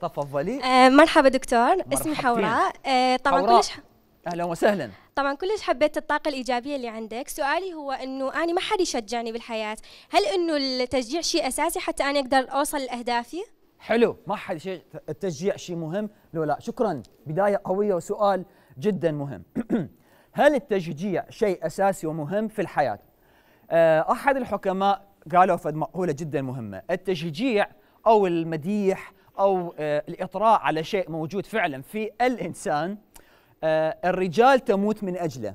تفضلي آه مرحبا دكتور اسمي حوراء آه طبعا حوراء. كلش ح... اهلا وسهلا طبعا كلش حبيت الطاقة الإيجابية اللي عندك سؤالي هو أنه أنا ما حد يشجعني بالحياة هل أنه التشجيع شيء أساسي حتى أنا أقدر أوصل لأهدافي؟ حلو ما حد شيء التشجيع شيء مهم لو لا شكرا بداية قوية وسؤال جدا مهم هل التشجيع شيء أساسي ومهم في الحياة؟ آه، أحد الحكماء قالوا فد مقولة جدا مهمة التشجيع أو المديح او آه، الاطراء على شيء موجود فعلا في الانسان آه، الرجال تموت من اجله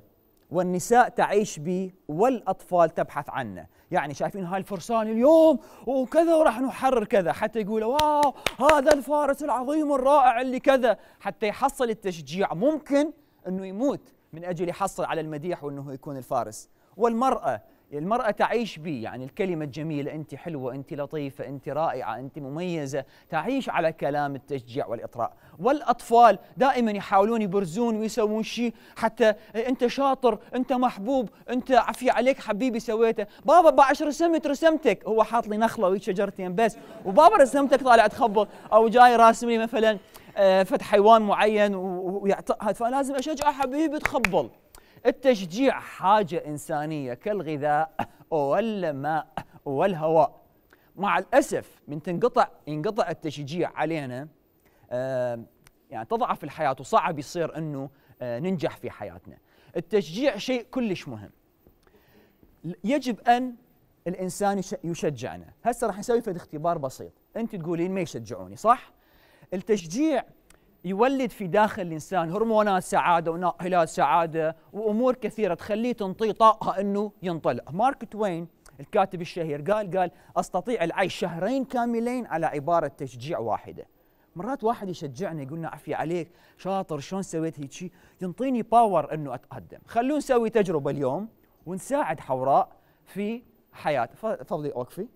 والنساء تعيش به والاطفال تبحث عنه يعني شايفين هاي الفرسان اليوم وكذا وراح نحرر كذا حتى يقولوا واو هذا الفارس العظيم الرائع اللي كذا حتى يحصل التشجيع ممكن انه يموت من اجل يحصل على المديح وانه يكون الفارس والمراه المرأة تعيش به يعني الكلمة الجميلة أنت حلوة أنت لطيفة أنت رائعة أنت مميزة تعيش على كلام التشجيع والإطراء والأطفال دائما يحاولون يبرزون ويسوون شيء حتى أنت شاطر أنت محبوب أنت عفي عليك حبيبي سويته بابا باعش رسمت رسمتك هو حاط لي نخلة ويك شجرتين بس وبابا رسمتك طالع تخبط أو جاي راسم لي مثلا آه، فتح حيوان معين ويعطيها فلازم أشجعه حبيبي تخبل التشجيع حاجة إنسانية كالغذاء والماء والهواء مع الأسف من تنقطع ينقطع التشجيع علينا آه، يعني تضعف الحياة وصعب يصير أنه آه، ننجح في حياتنا التشجيع شيء كلش مهم يجب أن الإنسان يشجعنا هسه راح نسوي فد اختبار بسيط أنت تقولين ما يشجعوني صح؟ التشجيع يولد في داخل الانسان هرمونات سعاده وناقلات سعاده وامور كثيره تخليه تنطي طاقه انه ينطلق مارك توين الكاتب الشهير قال قال استطيع العيش شهرين كاملين على عباره تشجيع واحده مرات واحد يشجعني يقولنا نعم، عفية عليك شاطر شلون سويت هيك شيء ينطيني باور انه اتقدم خلونا نسوي تجربه اليوم ونساعد حوراء في حياته تفضلي اوقفي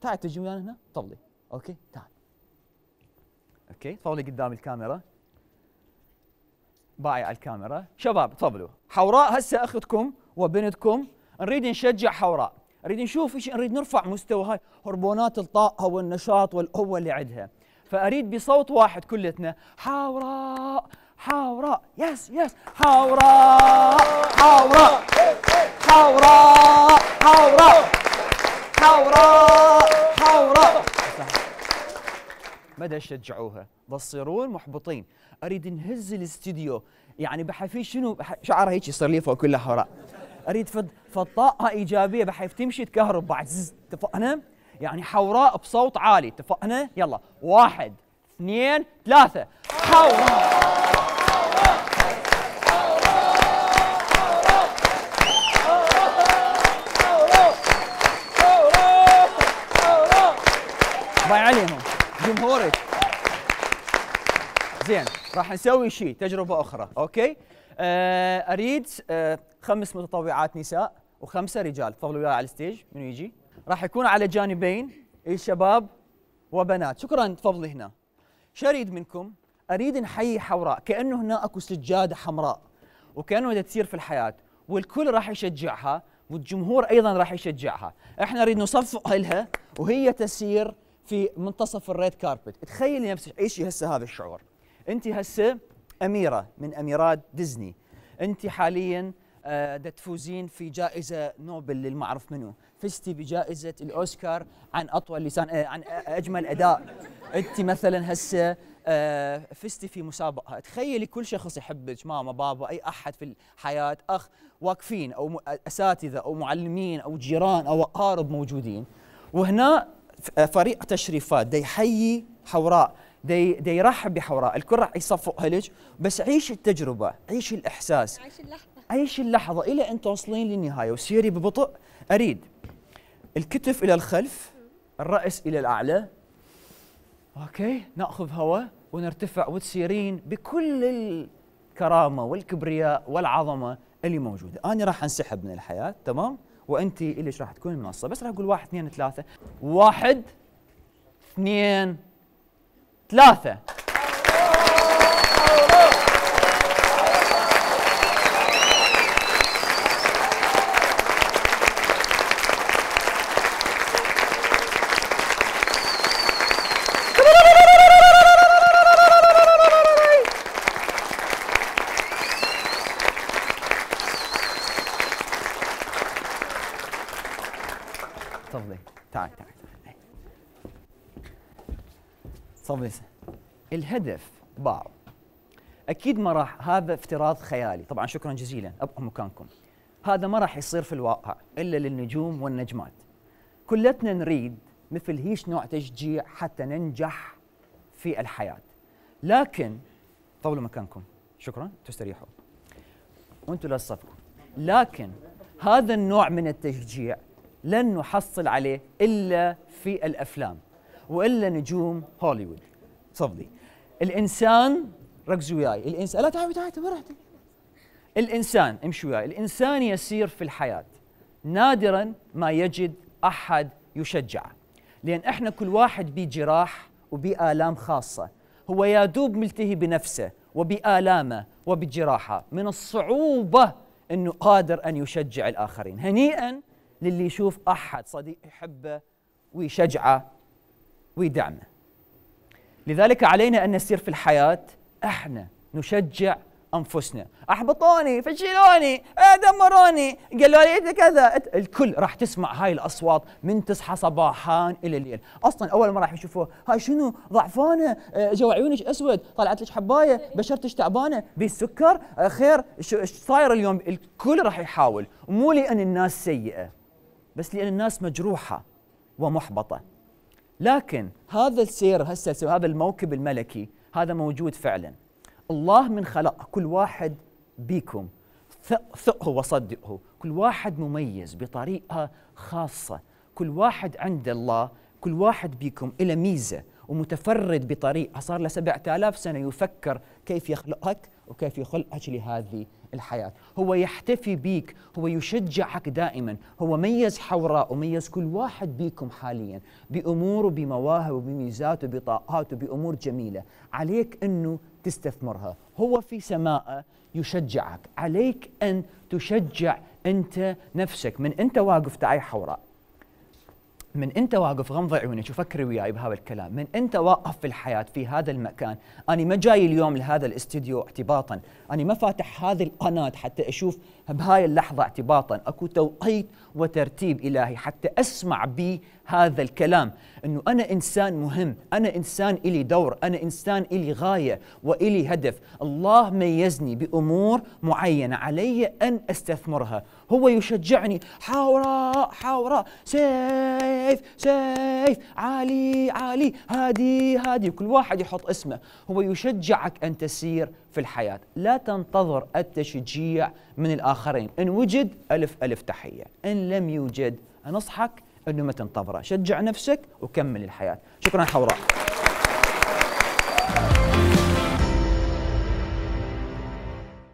تعال تجي ويانا هنا تفضلي اوكي تعال اوكي تفضلي قدام الكاميرا على الكاميرا شباب تفضلوا حوراء هسه اختكم وبنتكم نريد نشجع حوراء نريد نشوف ايش نريد نرفع مستوى هاي هرمونات الطاقه والنشاط والقوه اللي عندها فاريد بصوت واحد كلتنا حوراء حوراء يس يس حوراء حوراء حوراء ما تشجعوها تصيرون محبطين اريد نهز الاستديو يعني بحفي شنو بح... شعرها هيك يصير لي فوق كلها حراء اريد فض... فطاقه ايجابيه بحيف تمشي تكهرب بعد اتفقنا يعني حوراء بصوت عالي اتفقنا يلا واحد اثنين ثلاثه حوراء راح نسوي شيء تجربه اخرى اوكي آه اريد آه خمس متطوعات نساء وخمسه رجال تفضلوا وياي على الستيج منو يجي راح يكون على جانبين الشباب وبنات شكرا تفضلي هنا شو اريد منكم اريد نحيي حوراء كانه هنا اكو سجاده حمراء وكانه بدها تصير في الحياه والكل راح يشجعها والجمهور ايضا راح يشجعها احنا نريد نصفق لها وهي تسير في منتصف الريد كاربت تخيلي نفسك ايش هسه هذا الشعور انت هسه اميره من اميرات ديزني انت حاليا آه، دا تفوزين في جائزه نوبل للمعرف منو فزتي بجائزه الاوسكار عن اطول لسان آه، عن آه، اجمل اداء انت مثلا هسه فزتي في مسابقه تخيلي كل شخص يحبك ماما بابا اي احد في الحياه اخ واقفين او اساتذه او معلمين او جيران او اقارب موجودين وهنا فريق تشريفات دا يحيي حوراء دي دي يرحب بحوراء الكل راح يصفق هلج بس عيش التجربه عيش الاحساس عيش اللحظه عيش اللحظه الى ان توصلين للنهايه وسيري ببطء اريد الكتف الى الخلف الراس الى الاعلى اوكي ناخذ هواء ونرتفع وتسيرين بكل الكرامه والكبرياء والعظمه اللي موجوده انا راح انسحب من الحياه تمام وانت اللي راح تكون منصه بس راح اقول واحد اثنين ثلاثه واحد اثنين ثلاثة تفضلي تعال تعال صبيسة الهدف باعوا اكيد ما راح هذا افتراض خيالي طبعا شكرا جزيلا ابقوا مكانكم هذا ما راح يصير في الواقع الا للنجوم والنجمات كلتنا نريد مثل هيش نوع تشجيع حتى ننجح في الحياه لكن طولوا مكانكم شكرا تستريحوا وانتم لا تصفقوا لكن هذا النوع من التشجيع لن نحصل عليه الا في الافلام والا نجوم هوليوود تفضلي الانسان ركزوا وياي الانسان لا تعالوا تعالوا براحتك الانسان امشي وياي الانسان يسير في الحياه نادرا ما يجد احد يشجعه لان احنا كل واحد بجراح وبالام خاصه هو يا دوب ملتهي بنفسه وبآلامه وبجراحه من الصعوبة أنه قادر أن يشجع الآخرين هنيئا للي يشوف أحد صديق يحبه ويشجعه ويدعمه لذلك علينا أن نسير في الحياة احنا نشجع انفسنا احبطوني فشلوني دمروني قالوا لي كذا الكل راح تسمع هاي الاصوات من تصحى صباحان الى الليل اصلا اول ما راح يشوفوه هاي شنو ضعفانه جو عيونك اسود طلعت لك حبايه بشرتك تعبانه بالسكر آه، خير شو صاير اليوم الكل راح يحاول مو لان الناس سيئه بس لان الناس مجروحه ومحبطه لكن هذا السير هسه هذا الموكب الملكي هذا موجود فعلا الله من خلق كل واحد بيكم ثقه وصدقه كل واحد مميز بطريقة خاصة كل واحد عند الله كل واحد بيكم إلى ميزة ومتفرد بطريقه صار له 7000 سنه يفكر كيف يخلقك وكيف يخلقك لهذه الحياة هو يحتفي بيك هو يشجعك دائما هو ميز حوراء وميز كل واحد بيكم حاليا بأمور وبمواهب وبميزات وبطاقات وبأمور جميلة عليك أنه تستثمرها هو في سماء يشجعك عليك أن تشجع أنت نفسك من أنت واقف تعي حوراء من انت واقف غمض عيونك وفكر وياي بهذا الكلام من انت واقف في الحياه في هذا المكان انا ما جاي اليوم لهذا الاستديو اعتباطا انا ما فاتح هذه القناه حتى اشوف بهاي اللحظه اعتباطا اكو توقيت وترتيب الهي حتى اسمع بي هذا الكلام انه انا انسان مهم انا انسان الي دور انا انسان الي غايه والي هدف الله ميزني بامور معينه علي ان استثمرها هو يشجعني حاورا حاورا سي سيف سيف علي علي هادي هادي كل واحد يحط اسمه هو يشجعك أن تسير في الحياة لا تنتظر التشجيع من الآخرين إن وجد ألف ألف تحية إن لم يوجد أنصحك أنه ما تنتظره شجع نفسك وكمل الحياة شكرا حوراء